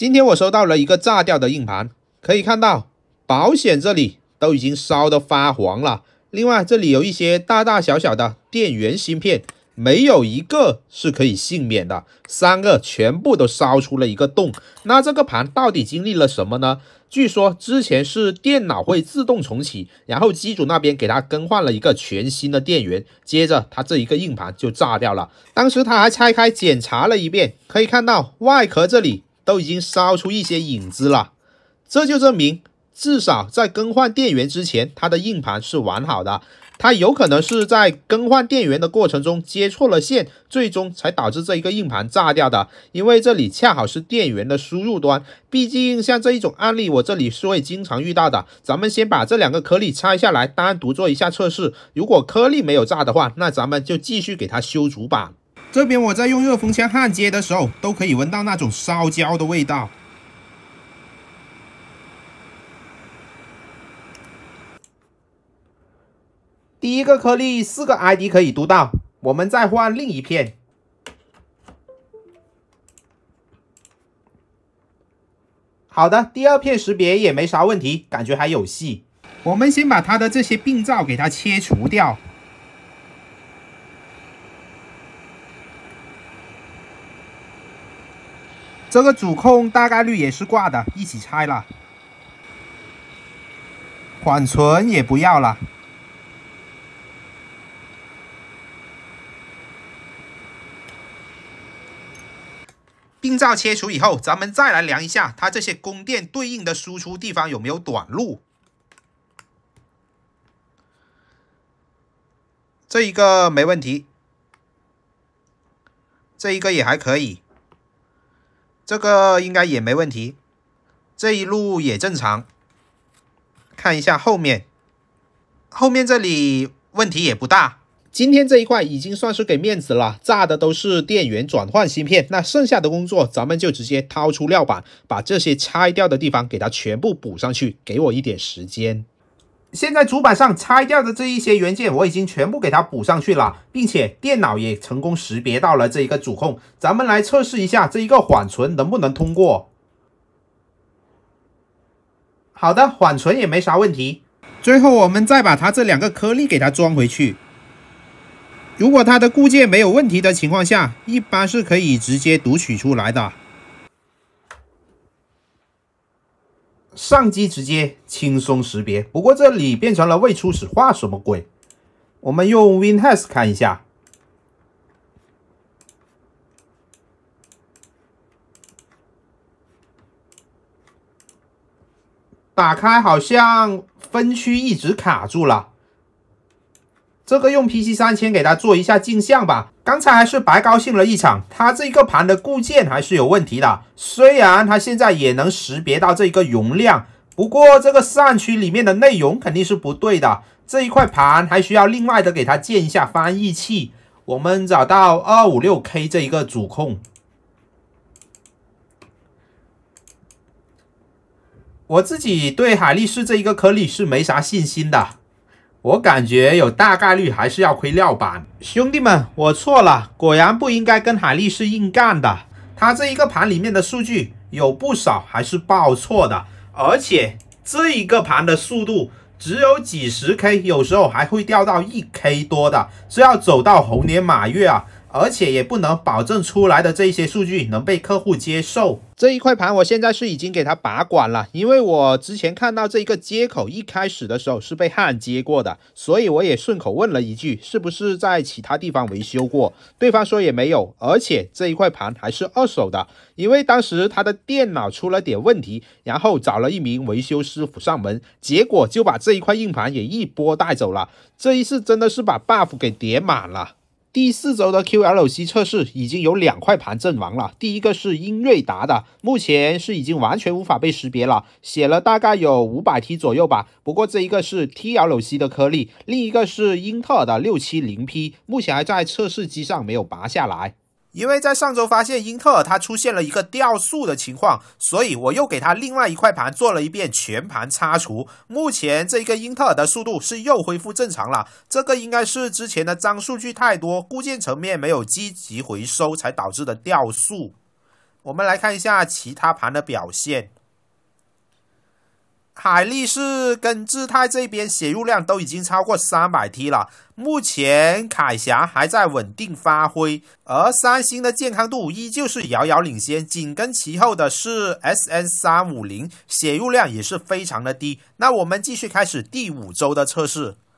今天我收到了一个炸掉的硬盘，可以看到保险这里都已经烧得发黄了。另外这里有一些大大小小的电源芯片，没有一个是可以幸免的，三个全部都烧出了一个洞。那这个盘到底经历了什么呢？据说之前是电脑会自动重启，然后机主那边给他更换了一个全新的电源，接着他这一个硬盘就炸掉了。当时他还拆开检查了一遍，可以看到外壳这里。都已经烧出一些影子了，这就证明至少在更换电源之前，它的硬盘是完好的。它有可能是在更换电源的过程中接错了线，最终才导致这一个硬盘炸掉的。因为这里恰好是电源的输入端，毕竟像这一种案例，我这里是会经常遇到的。咱们先把这两个颗粒拆下来，单独做一下测试。如果颗粒没有炸的话，那咱们就继续给它修主板。这边我在用热风枪焊接的时候，都可以闻到那种烧焦的味道。第一个颗粒四个 ID 可以读到，我们再换另一片。好的，第二片识别也没啥问题，感觉还有戏。我们先把它的这些病灶给它切除掉。这个主控大概率也是挂的，一起拆了。缓存也不要了。病灶切除以后，咱们再来量一下它这些供电对应的输出地方有没有短路。这一个没问题，这一个也还可以。这个应该也没问题，这一路也正常。看一下后面，后面这里问题也不大。今天这一块已经算是给面子了，炸的都是电源转换芯片。那剩下的工作，咱们就直接掏出料板，把这些拆掉的地方给它全部补上去。给我一点时间。现在主板上拆掉的这一些元件，我已经全部给它补上去了，并且电脑也成功识别到了这一个主控。咱们来测试一下这一个缓存能不能通过。好的，缓存也没啥问题。最后我们再把它这两个颗粒给它装回去。如果它的固件没有问题的情况下，一般是可以直接读取出来的。上机直接轻松识别，不过这里变成了未初始化，什么鬼？我们用 WinHex 看一下，打开好像分区一直卡住了。这个用 PC 三千给它做一下镜像吧。刚才还是白高兴了一场，它这个盘的固件还是有问题的。虽然它现在也能识别到这个容量，不过这个扇区里面的内容肯定是不对的。这一块盘还需要另外的给它建一下翻译器。我们找到二五六 K 这一个主控。我自己对海力士这一个颗粒是没啥信心的。我感觉有大概率还是要亏料板，兄弟们，我错了，果然不应该跟海力士硬干的。它这一个盘里面的数据有不少还是报错的，而且这一个盘的速度只有几十 K，有时候还会掉到一 K 多的，这要走到猴年马月啊！而且也不能保证出来的这些数据能被客户接受。这一块盘我现在是已经给它拔管了，因为我之前看到这一个接口一开始的时候是被焊接过的，所以我也顺口问了一句，是不是在其他地方维修过？对方说也没有，而且这一块盘还是二手的，因为当时他的电脑出了点问题，然后找了一名维修师傅上门，结果就把这一块硬盘也一波带走了。这一次真的是把 buff 给叠满了。第四周的 QLC 测试已经有两块盘阵亡了，第一个是英瑞达的，目前是已经完全无法被识别了，写了大概有五百 T 左右吧。不过这一个是 TLC 的颗粒，另一个是英特尔的六七零 P，目前还在测试机上没有拔下来。因为在上周发现英特尔它出现了一个掉速的情况，所以我又给它另外一块盘做了一遍全盘擦除。目前这个英特尔的速度是又恢复正常了，这个应该是之前的脏数据太多，固件层面没有积极回收才导致的掉速。我们来看一下其他盘的表现。海力士跟智泰这边写入量都已经超过三百 T 了，目前凯霞还在稳定发挥，而三星的健康度依旧是遥遥领先，紧跟其后的是 SN 三五零，写入量也是非常的低。那我们继续开始第五周的测试。